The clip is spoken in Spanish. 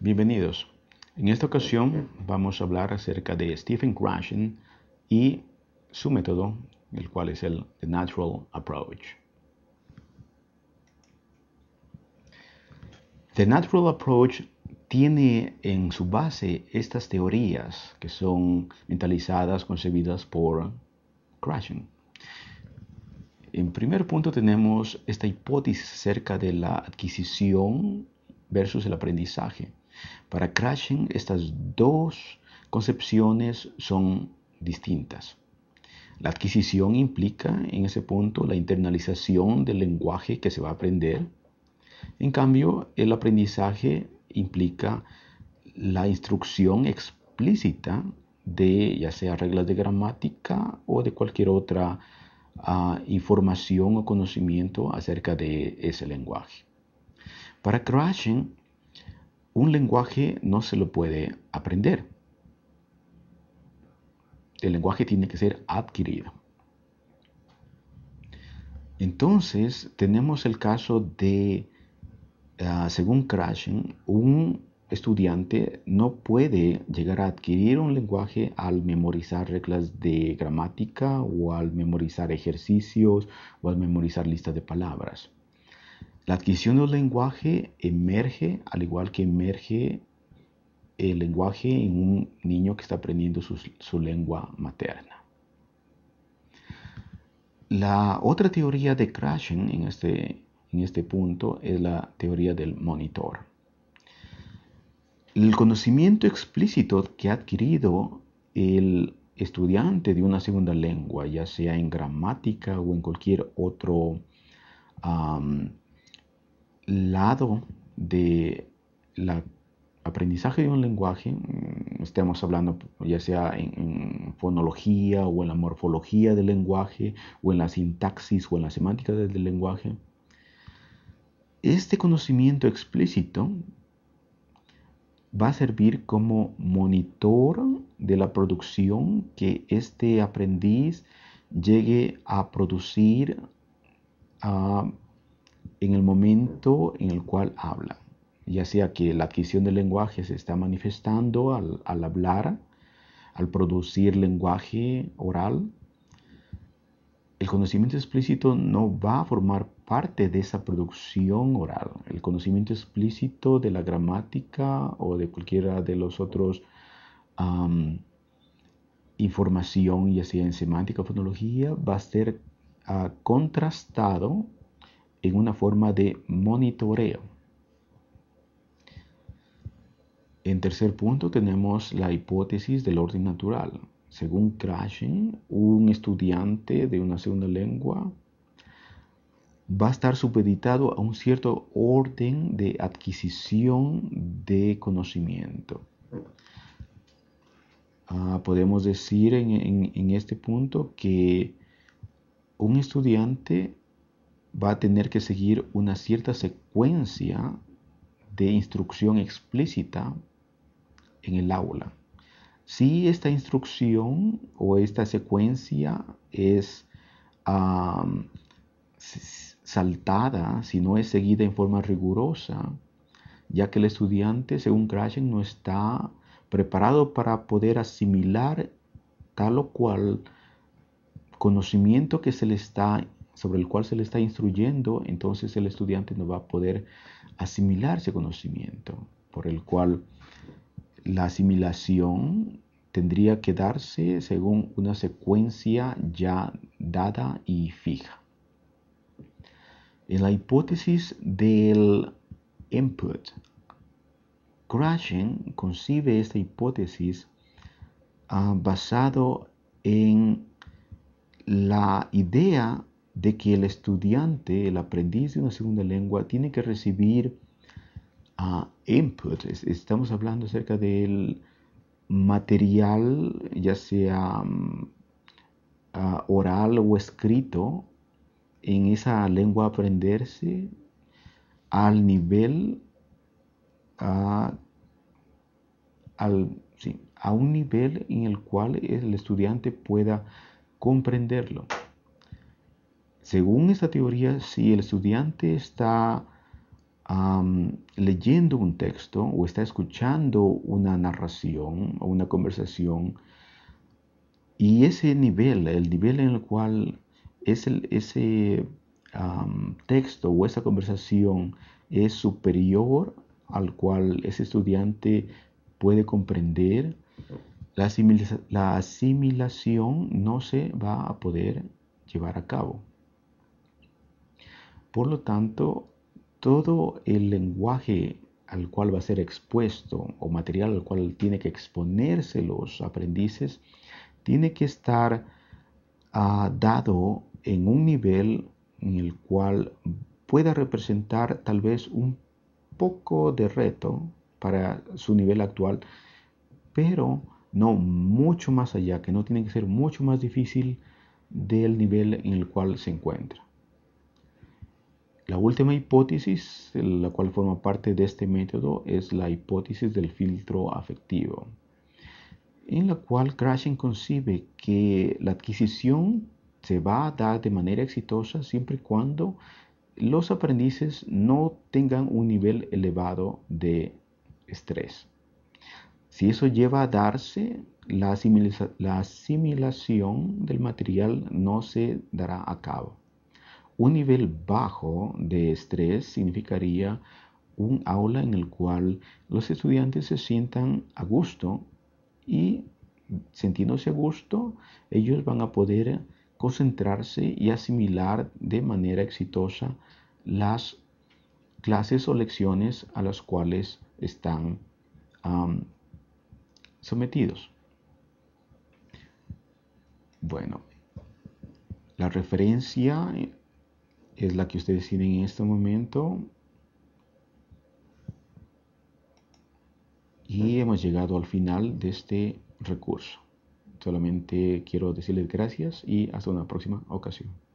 Bienvenidos. En esta ocasión vamos a hablar acerca de Stephen Krashen y su método, el cual es el The Natural Approach. The Natural Approach tiene en su base estas teorías que son mentalizadas, concebidas por Krashen. En primer punto tenemos esta hipótesis acerca de la adquisición versus el aprendizaje. Para Krashen estas dos concepciones son distintas. La adquisición implica en ese punto la internalización del lenguaje que se va a aprender. En cambio, el aprendizaje implica la instrucción explícita de ya sea reglas de gramática o de cualquier otra ah, información o conocimiento acerca de ese lenguaje. Para Krashen, un lenguaje no se lo puede aprender. El lenguaje tiene que ser adquirido. Entonces tenemos el caso de, ah, según Krashen, un estudiante no puede llegar a adquirir un lenguaje al memorizar reglas de gramática o al memorizar ejercicios o al memorizar listas de palabras. La adquisición del lenguaje emerge al igual que emerge el lenguaje en un niño que está aprendiendo su, lengua materna. La otra teoría de Krashen en este, en este punto es la teoría del monitor. El conocimiento explícito que ha adquirido el estudiante de una segunda lengua, ya sea en gramática o en cualquier otro lado de aprendizaje de un lenguaje, mm, estemos hablando ya sea en, fonología o en la morfología del lenguaje o en la sintaxis o en la semántica del lenguaje, este conocimiento explícito va a servir como monitor de la producción que este aprendiz llegue a producir a en el momento en el cual habla, ya sea que la adquisición del lenguaje se está manifestando al, hablar, al producir lenguaje oral, el conocimiento explícito no va a formar parte de esa producción oral. El conocimiento explícito de la gramática o de cualquiera de los otros información, ya sea en semántica o fonología, va a ser ah, contrastado en una forma de monitoreo. En tercer punto tenemos la hipótesis del orden natural. Según Krashen, un estudiante de una segunda lengua va a estar supeditado a un cierto orden de adquisición de conocimiento. Ah, podemos decir en este punto que un estudiante va a tener que seguir una cierta secuencia de instrucción explícita en el aula. Si esta instrucción o esta secuencia es saltada, si no es seguida en forma rigurosa, ya que el estudiante, según Krashen, no está preparado para poder asimilar tal o cual conocimiento que se le está sobre el cual se le está instruyendo, entonces el estudiante no va a poder asimilar ese conocimiento, por el cual la asimilación tendría que darse según una secuencia ya dada y fija. En la hipótesis del input, Crashen concibe esta hipótesis ah, basado en la idea de que el estudiante, el aprendiz de una segunda lengua, tiene que recibir ah, input. Estamos hablando acerca del material, ya sea mm, ah, oral o escrito, en esa lengua aprenderse al nivel, ah, a un nivel en el cual el estudiante pueda comprenderlo. Según esta teoría, si el estudiante está leyendo un texto o está escuchando una narración o una conversación, y ese nivel, el nivel en el cual es ese texto o esa conversación es superior al cual ese estudiante puede comprender, la asimilación no se va a poder llevar a cabo. Por lo tanto, todo el lenguaje al cual va a ser expuesto o material al cual tiene que exponerse los aprendices tiene que estar ah, dado en un nivel en el cual pueda representar tal vez un poco de reto para su nivel actual, pero no mucho más allá, que no tiene que ser mucho más difícil del nivel en el cual se encuentra. La última hipótesis, la cual forma parte de este método, es la hipótesis del filtro afectivo, en la cual Krashen concibe que la adquisición se va a dar de manera exitosa siempre y cuando los aprendices no tengan un nivel elevado de estrés. Si eso lleva a darse, la, asimilación del material no se dará a cabo. Un nivel bajo de estrés significaría un aula en el cual los estudiantes se sientan a gusto y sintiéndose a gusto, ellos van a poder concentrarse y asimilar de manera exitosa las clases o lecciones a las cuales están sometidos. Bueno, la referencia es la que ustedes tienen en este momento. Y hemos llegado al final de este recurso. Solamente quiero decirles gracias y hasta una próxima ocasión.